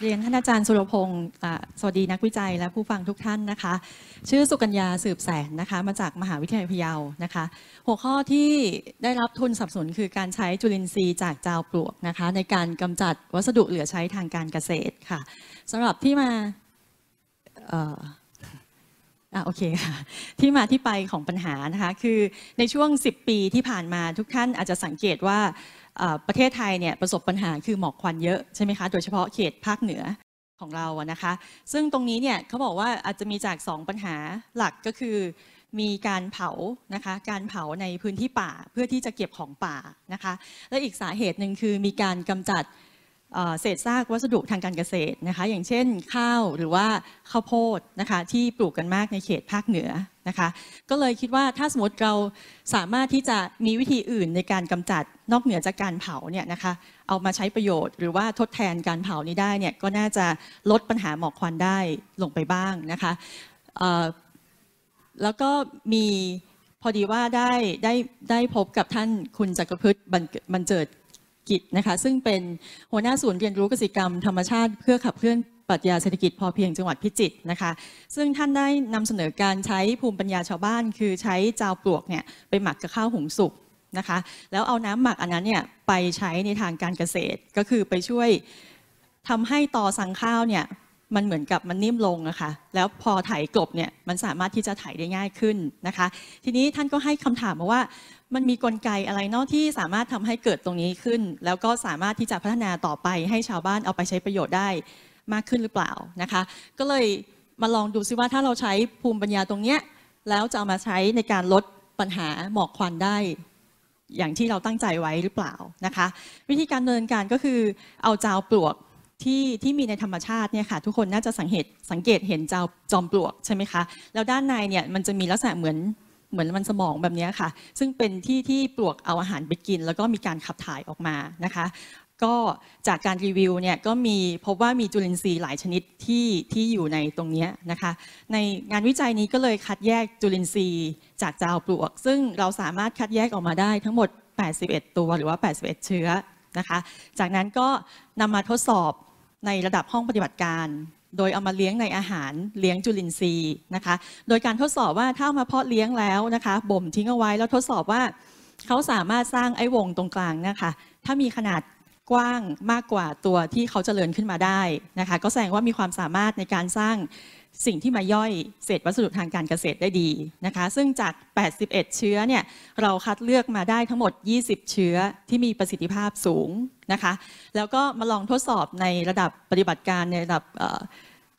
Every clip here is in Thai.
เรียนท่านอาจารย์สุรพงศ์สวัสดีนักวิจัย และผู้ฟังทุกท่านนะคะ ชื่อสุกัญญาสืบแสงนะคะมาจากมหาวิทยาลัยพะเยานะคะ หัวข้อที่ได้รับทุนสนับสนุนคือการใช้จุลินทรีย์จากจาวปลวกนะคะในการกำจัดวัสดุเหลือใช้ทางการเกษตรค่ะ สำหรับที่มาอ่ะโอเคค่ะที่มาที่ไปของปัญหานะคะคือในช่วง 10 ปีที่ผ่านมาทุกท่านอาจจะสังเกตว่าประเทศไทยเนี่ยประสบปัญหาคือหมอกควันเยอะใช่ไหมคะโดยเฉพาะเขตภาคเหนือของเราอะนะคะ ซึ่งตรงนี้เนี่ยเขาบอกว่าอาจจะมีจาก 2 ปัญหาหลักก็คือ มีการเผานะคะการเผาในพื้นที่ป่าเพื่อที่จะเก็บของป่านะคะ และอีกสาเหตุหนึ่งคือมีการกำจัดเศษซากวัสดุทางการเกษตรนะคะ อย่างเช่น ข้าวหรือว่าข้าวโพดนะคะที่ปลูกกันมากในเขตภาคเหนือะคะก็เลยคิดว่าถ้าสมมติเราสามารถที่จะมีวิธีอื่นในการกำจัดนอกเหนือจากการเผาเนี่ยนะคะเอามาใช้ประโยชน์หรือว่าทดแทนการเผานี้ได้เนี่ยก็น่าจะลดปัญหาหมอกควันได้ลงไปบ้างนะคะแล้วก็มีพอดีว่าได้ได้ได้พบกับท่านคุณจักรพฤษบรรเจิดกิจนะคะซึ่งเป็นหัวหน้าศูนย์เรียนรู้กสิกรรมธรรมชาติเพื่อขับเคลื่อนปรัชญาเศรษฐกิจพอเพียงจังหวัดพิจิตรนะคะ ซึ่งท่านได้นำเสนอการใช้ภูมิปัญญาชาวบ้าน คือใช้จาวปลวกเนี่ยไปหมักกับข้าวหุงสุกนะคะ แล้วเอาน้ำหมักอันนั้นเนี่ยไปใช้ในทางการเกษตรก็คือไปช่วย ทำให้ตอสังข้าวเนี่ยมันเหมือนกับมันนิ่มลงนะคะแล้วพอไถกลบเนี่ยมันสามารถที่จะไถได้ง่ายขึ้นนะคะ ทีนี้ท่านก็ให้คำถามมาว่า มันมีกลไกอะไรนอกที่สามารถทำให้เกิดตรงนี้ขึ้น แล้วก็สามารถที่จะพัฒนาต่อไปให้ชาวบ้านเอาไปใช้ประโยชน์ได้มากขึ้นหรือเปล่านะคะก็เลยมาลองดูซิว่าถ้าเราใช้ภูมิปัญญาตรงเนี้ยแล้วจะเอามาใช้ในการลดปัญหาหมอกควันได้อย่างที่เราตั้งใจไว้หรือเปล่านะคะ วิธีการดำเนินการก็คือเอาจาวปลวกที่ที่มีในธรรมชาติเนี่ยค่ะทุกคนน่าจะสังเกตสังเกตเห็นจาวจอมปลวกใช่ไหมคะแล้วด้านในเนี่ยมันจะมีลักษณะเหมือนเหมือนมันสมองแบบนี้ค่ะซึ่งเป็นที่ที่ปลวกเอาอาหารไปกิน แล้วก็มีการขับถ่ายออกมานะคะก็จากการรีวิวเนี่ยก็มีพบว่ามีจุลินทรีย์หลายชนิดที่ที่อยู่ในตรงนี้นะคะ ในงานวิจัยนี้ก็เลยคัดแยกจุลินทรีย์ จากจาวปลวก ซึ่งเราสามารถคัดแยกออกมาได้ทั้งหมด 81 ตัวหรือว่า 81 เชื้อนะคะ จากนั้นก็นำมาทดสอบในระดับห้องปฏิบัติการ โดยเอามาเลี้ยงในอาหารเลี้ยงจุลินทรีย์นะคะ โดยการทดสอบว่าถ้ามาเพาะเลี้ยงแล้วนะคะบ่มทิ้งเอาไว้แล้วทดสอบว่าเขาสามารถสร้างไอ้วง ตรงกลางนะคะ ถ้ามีขนาดกว้างมากกว่าตัวที่เขาจเจริญขึ้นมาได้นะคะ ก็แสดงว่ามีความสามารถในการสร้างสิ่งที่มาย่อยเศษวัสดุทางการเกษตรได้ดีนะคะ ซึ่งจาก 81 เชื้อเนี่ยเราคัดเลือกมาได้ทั้งหมด 20 เชื้อที่มีประสิทธิภาพสูงนะคะ แล้วก็มาลองทดสอบในระดับปฏิบัติการในระดับ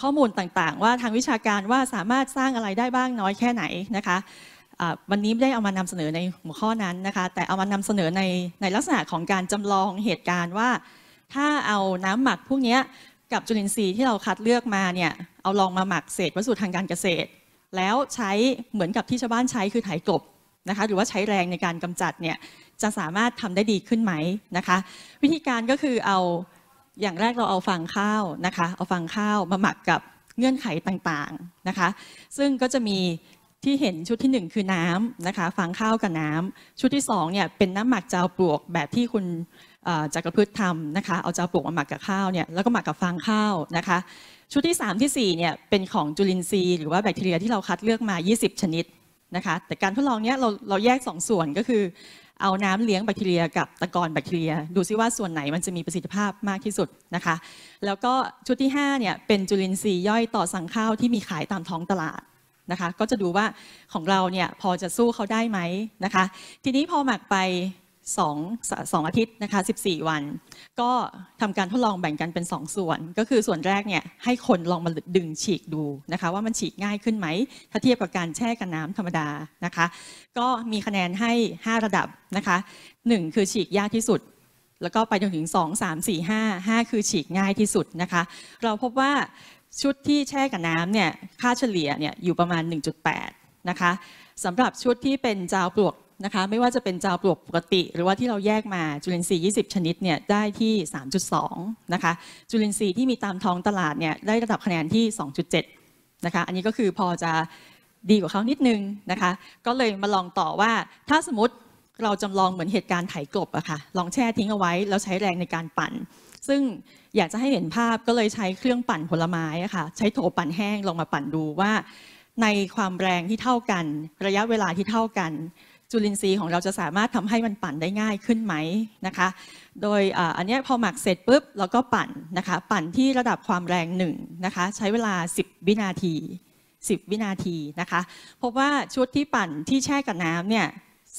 ข้อมูลต่างๆ ว่าทางวิชาการว่าสามารถสร้างอะไรได้บ้างน้อยแค่ไหนนะคะวันนี้ไม่ได้เอามานำเสนอในหัวข้อนั้นนะคะแต่เอามานำเสนอในในลักษณะของการจำลองเหตุการณ์ว่าถ้าเอาน้ำหมักพวกนี้กับจุลินทรีย์ที่เราคัดเลือกมาเนี่ยเอาลองมาหมักเศษวัสดุทางการเกษตร แล้วใช้เหมือนกับที่ชาวบ้านใช้คือไถกบนะคะหรือว่าใช้แรงในการกำจัดเนี่ยจะสามารถทำได้ดีขึ้นไหมนะคะ วิธีการก็คือเอาอย่างแรกเราเอาฟางข้าวนะคะ เอาฟางข้าวมาหมักกับเงื่อนไขต่างๆนะคะ ซึ่งก็จะมีที่เห็นชุดที่ 1 คือน้ำนะคะฟางข้าวกับน้ำ ชุดที่ 2เนี่ยเป็นน้ำหมักเจ้าปลวกแบบที่คุณจักรพฤษทำนะคะเอาเจ้าปลวกมาหมักกับข้าวเนี่ยแล้วก็หมักกับฟางข้าวนะคะชุดที่3ที่4เนี่ยเป็นของจุลินทรีย์หรือว่าแบคทีเรียที่เราคัดเลือกมา 20 ชนิดนะคะแต่การทดลองเนี้ยเราเราแยก 2 ส่วนก็คือ เอาน้ำเลี้ยงแบคทีเรียกับตะกอนแบคทีเรีย ดูซิว่าส่วนไหนมันจะมีประสิทธิภาพมากที่สุดนะคะ แล้วก็ชุดที่ 5เนี่ยเป็นจุลินทรีย์ย่อยต่อสังข้าวที่มีขายตามท้องตลาดนะคะก็จะดูว่าของเราเนี่ยพอจะสู้เขาได้ไหมนะคะ ทีนี้พอหมักไปสองสองอาทิตย์นะคะ 14 วัน ก็ทำการทดลองแบ่งกันเป็น 2 ส่วน ก็คือส่วนแรกเนี่ยให้คนลองมาดึงฉีกดูนะคะว่ามันฉีกง่ายขึ้นไหม ถ้าเทียบกับการแช่กับน้ำธรรมดานะคะ ก็มีคะแนนให้ 5 ระดับนะคะ 1 คือฉีกยากที่สุด แล้วก็ไปจนถึง 2 3 4 5 5 คือฉีกง่ายที่สุดนะคะ เราพบว่าชุดที่แช่กับน้ำเนี่ยค่าเฉลี่ยเนี่ยอยู่ประมาณ 1.8 นะคะสำหรับชุดที่เป็นจาวปลวกนะคะไม่ว่าจะเป็นจาวปลวกปกติ หรือว่าที่เราแยกมาจุลินทรีย์ 20 ชนิดเนี่ยได้ที่ 3.2 นะคะจุลินทรีย์ที่มีตามท้องตลาดเนี่ยได้ระดับคะแนนที่ 2.7 นะคะอันนี้ก็คือพอจะดีกว่าเขานิดนึงนะคะ ก็เลยมาลองต่อว่าถ้าสมมติเราจำลองเหมือนเหตุการณ์ไถกลบอะคะ่ะลองแช่ทิ้งเอาไว้แล้วใช้แรงในการปั่นซึ่งอยากจะให้เห็นภาพก็เลยใช้เครื่องปั่นผลไม้ค่ะใช้โถปั่นแห้งลงมาปั่นดูว่า ในความแรงที่เท่ากัน ระยะเวลาที่เท่ากัน จุลินทรีย์ของเราจะสามารถทำให้มันปั่นได้ง่ายขึ้นไหมนะคะ โดยอันนี้พอหมักเสร็จปุ๊บเราก็ปั่นนะคะปั่นที่ระดับความแรงหนึ่งนะคะใช้เวลา 10 วินาที 10 วินาทีนะคะ พบว่าชุดที่ปั่นที่แช่กับน้ำเนี่ย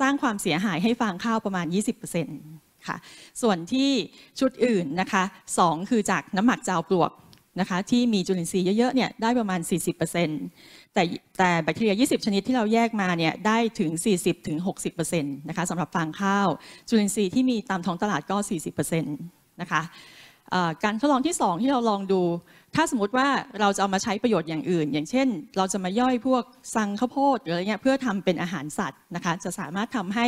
สร้างความเสียหายให้ฟางข้าวประมาณ 20%นค่ะส่วนที่ชุดอื่นนะคะสองคือจากน้ำหมักจาวปลวกนะคะที่มีจุลินทรีย์เยอะๆเนี่ยได้ประมาณ 40%แต่แต่แบคทีเรีย 20 ชนิดที่เราแยกมาเนี่ยได้ถึง 40-60%ถึงนะคะสำหรับฟางข้าว จุลินทรีย์ที่มีตามท้องตลาดก็ 40%นะคะการทดลองที่ 2 ที่เราลองดูถ้าสมมติว่าเราจะเอามาใช้ประโยชน์อย่างอื่น อย่างเช่นเราจะมาย่อยพวกซังข้าวโพดหรืออะไรเงี้ยเพื่อทำเป็นอาหารสัตว์นะคะ จะสามารถทำให้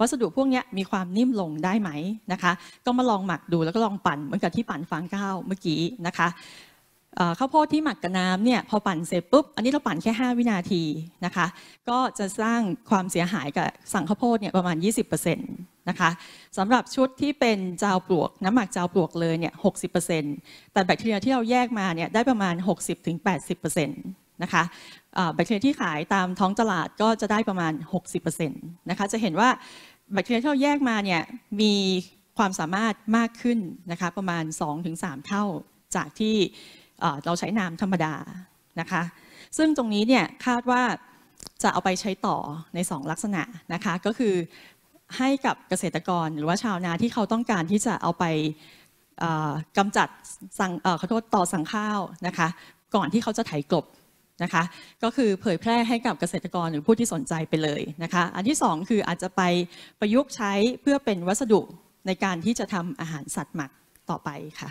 วัสดุพวกนี้มีความนิ่มลงได้ไหมนะคะ ก็มาลองหมักดูแล้วก็ลองปั่นเหมือนกับที่ปั่นฟางข้าวเมื่อกี้นะคะข้าวโพดที่หมักกับน้ำเนี่ยพอปั่นเสร็จปุ๊บอันนี้เราปั่นแค่ 5 วินาทีนะคะก็จะสร้างความเสียหายกับสั่งข้าวโพดเนี่ยประมาณ20%นะคะสำหรับชุดที่เป็นจาวปลวกน้ำหมักจาวปลวกเลยเนี่ย60%แต่แบคทีเรียที่เราแยกมาเนี่ยได้ประมาณ60-80%นะคะแบคทีเรียที่ขายตามท้องตลาดก็จะได้ประมาณ 60%นะคะจะเห็นว่าแบคทีเรียที่เราแยกมาเนี่ยมีความสามารถมากขึ้นนะคะประมาณ 2-3 เท่าจากที่เราใช้น้ำธรรมดานะคะ ซึ่งตรงนี้เนี่ยคาดว่าจะเอาไปใช้ต่อใน 2 ลักษณะนะคะ ก็คือให้กับเกษตรกรหรือว่าชาวนาที่เขาต้องการที่จะเอาไปกำจัดสังขอโทษต่อสั่งข้าวนะคะ ก่อนที่เขาจะไถกลบนะคะ ก็คือเผยแพร่ให้กับเกษตรกรหรือผู้ที่สนใจไปเลยนะคะ อันที่ 2 คืออาจจะไปประยุกต์ใช้เพื่อเป็นวัสดุในการที่จะทำอาหารสัตว์หมักต่อไปค่ะ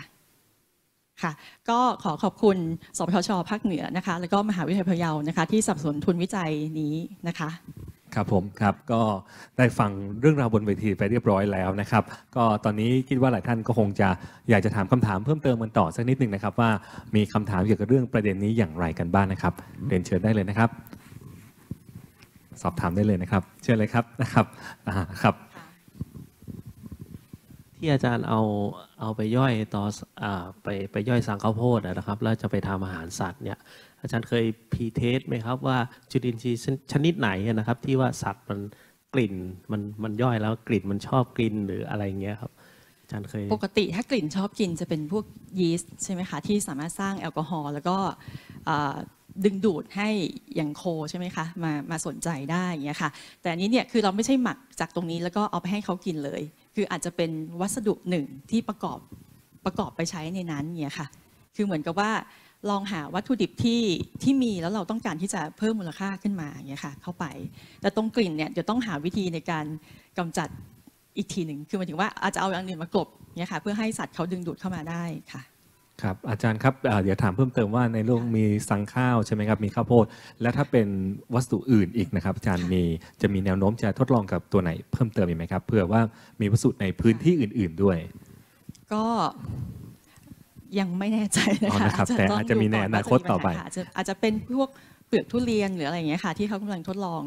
ค่ะก็ขอขอบคุณสพชภาคเหนือนะคะแล้วก็มหาวิทยาลัยพะเยานะคะที่สนับสนุนทุนวิจัยนี้นะคะ ครับผมครับก็ได้ฟังเรื่องราวบนเวทีไปเรียบร้อยแล้วนะครับ ก็ตอนนี้คิดว่าหลายท่านก็คงจะอยากจะถามคำถามเพิ่มเติมกันต่อสักนิดหนึ่งนะครับ ว่ามีคำถามเกี่ยวกับเรื่องประเด็นนี้อย่างไรกันบ้างนะครับเรียนเชิญได้เลยนะครับ สอบถามได้เลยนะครับ เชิญเลยครับนะครับครับที่อาจารย์เอาเอาไปย่อยต่ออไปไปย่อยสังข้าวโพดนะครับแล้วจะไปทำอาหารสัตว์เนี่ยอาจารย์เคยพีเทสไหมครับว่าจุลินทรีย์ชนิดไหนนะครับที่ว่าสัตว์มันกลิ่นมันมันย่อยแล้วกลิ่นมันชอบกลิ่นหรืออะไรเงี้ยครับอาจารย์เคยปกติถ้ากลิ่นชอบกินจะเป็นพวกยีสต์ใช่ไหมคะที่สามารถสร้างแอลกอฮอล์แล้วก็ดึงดูดให้อย่างโคใช่ไหมคะมามาสนใจได้อย่างเงี้ยค่ะ แต่อันนี้เนี่ยคือเราไม่ใช่หมักจากตรงนี้แล้วก็เอาไปให้เขากินเลยคืออาจจะเป็นวัสดุหนึ่งที่ประกอบประกอบไปใช้ในนั้นเนี่ยค่ะ คือเหมือนกับว่าลองหาวัตถุดิบที่ที่มีแล้วเราต้องการที่จะเพิ่มมูลค่าขึ้นมาเงี้ยค่ะเข้าไป แต่ตรงกลิ่นเนี่ยจะต้องหาวิธีในการกำจัดอีกทีหนึ่งคือหมายถึงว่าอาจจะเอาอย่างอื่นมากลบเนี่ยค่ะเพื่อให้สัตว์เขาดึงดูดเข้ามาได้ค่ะครับอาจารย์ครับเดี๋ยวถามเพิ่มเติมว่าในโลกมีสังข้าวใช่ไหมครับ มีข้าวโพด และถ้าเป็นวัสดุอื่นอีกนะครับ อาจารย์มีจะมีแนวโน้มจะทดลองกับตัวไหนเพิ่มเติมอีกไหมครับเผื่อว่ามีวัสดุในพื้นที่อื่น ๆด้วย ก็ยังไม่แน่ใจนะคะะแต่อาจจะมีในอนาคตต่อไป อาจจะเป็นพวกเปลือกทุเรียนหรืออะไรอย่างเงี้ยค่ะ ที่เขากำลังทดลอง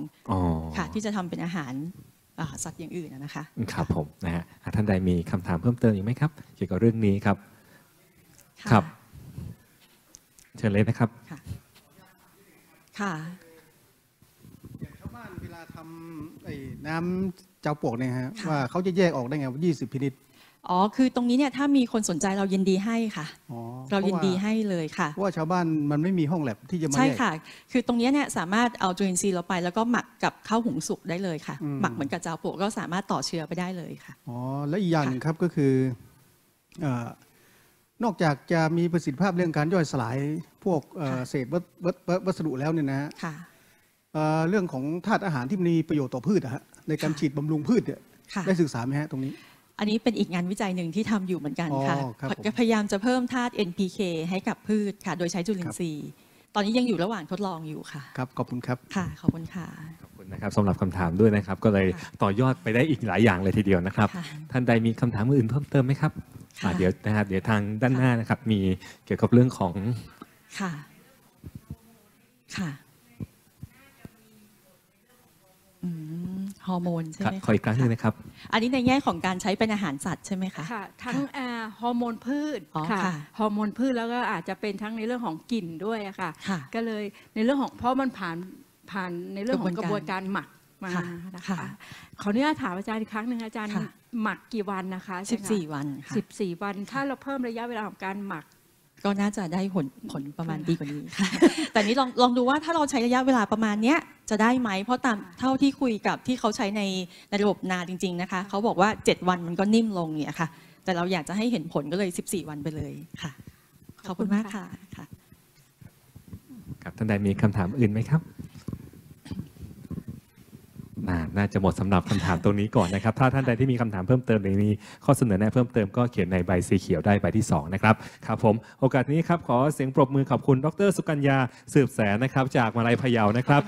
ค่ะ ที่จะทำเป็นอาหารสัตว์อย่างอื่นนะคะ ครับผมนะฮะท่านใดมีคำถามเพิ่มเติมอีกไหมครับ เกี่ยวกับเรื่องนี้ครับครับเชิญเลยนะครับ ค่ะค่ะอย่างชาวบ้านเวลาทำน้น้ำเจ้าปวกเนี่ยฮะว่าเขาจะแยกออกได้ไงว่ายี่สิบินิษอ๋อคือตรงนี้เนี่ยถ้ามีคนสนใจเรายินดีให้ค่ะอ๋อเรายินดีให้เลยค่ะเพราะว่าชาวบ้านมันไม่มีห้องแลบที่จะมาใช่ค่ะ คือตรงนี้เนี่ยสามารถเอาจุลินทรีย์เราไป แล้วก็หมักกับข้าวหุงสุกได้เลยค่ะหมักเหมือนกับเจ้าปวกก็สามารถต่อเชื้อไปได้เลยค่ะอ๋อและอีกอย่างครับก็คือนอกจากจะมีประสิทธิภาพเรื่องการย่อยสลายพวกเศษวัสดุแล้วเนี่ยนะฮะเรื่องของธาตุอาหารที่มีประโยชน์ต่อพืชะะฮในการฉีดบำรุงพืชเนี่ยได้ศึกษาไหมฮะตรงนี้อันนี้เป็นอีกงานวิจัยหนึ่งที่ทำอยู่เหมือนกันค่ะพยายามจะเพิ่มธาตุ NPK ให้กับพืชค่ะโดยใช้จุลินทรีย์ตอนนี้ยังอยู่ระหว่างทดลองอยู่ค่ะ ครับ ขอบคุณครับค่ะขอบคุณค่ะขอบคุณนะครับสำหรับคำถามด้วยนะครับก็เลยต่อยอดไปได้อีกหลายอย่างเลยทีเดียวนะครับท่านใดมีคำถามอื่นเพิ่มเติมไหมครับเดี๋ยวนะครับเดี๋ยวทางด้านหน้านะครับมีเกี่ยวกับเรื่องของ ค่ะ ค่ะฮอร์โมนใช่ไหมขออีกครั้งหนึ่งนะครับ อันนี้ในแง่ของการใช้เป็นอาหารสัตว์ใช่ไหมคะ ค่ะ ทั้งฮอร์โมนพืช ค่ะ ฮอร์โมนพืชแล้วก็อาจจะเป็นทั้งในเรื่องของกลิ่นด้วยค่ะ ก็เลยในเรื่องของเพราะมันผ่านผ่านในเรื่องของกระบวนการหมักมานะคะขออนุญาตถามอาจารย์อีกครั้งหนึ่งอาจารย์หมักกี่วันนะคะ 14 วันิบส14 วัน ถ้าเราเพิ่มระยะเวลาของการหมัก ก็น่าจะได้ผลผลประมาณดีกว่านี้ค่ะ แต่นี้ลองลองดูว่าถ้าเราใช้ระยะเวลาประมาณเนี้ยจะได้ไหมเพราะตามเท่าที่คุยกับที่เขาใช้ในในระบบนาจริงๆนะคะเขาบอกว่า 7 วันมันก็นิ่มลงเนี่ยค่ะ แต่เราอยากจะให้เห็นผลก็เลย 14 วันไปเลยค่ะขอบคุณมากค่ะค่ะรับท่านใดมีคำถามอื่นไหมครับน่าจะหมดสำหรับคำถามตรงนี้ก่อนนะครับ ถ้าท่านใดที่มีคำถามเพิ่มเติมหรือมีข้อเสนอแนะเพิ่มเติมก็เขียนในใบสีเขียวได้ใบที่ 2 นะครับ ครับผม โอกาสนี้ครับขอเสียงปรบมือขอบคุณ ดร สุกัญญา สืบแสนนะครับ จากมาลัยพะเยานะครับ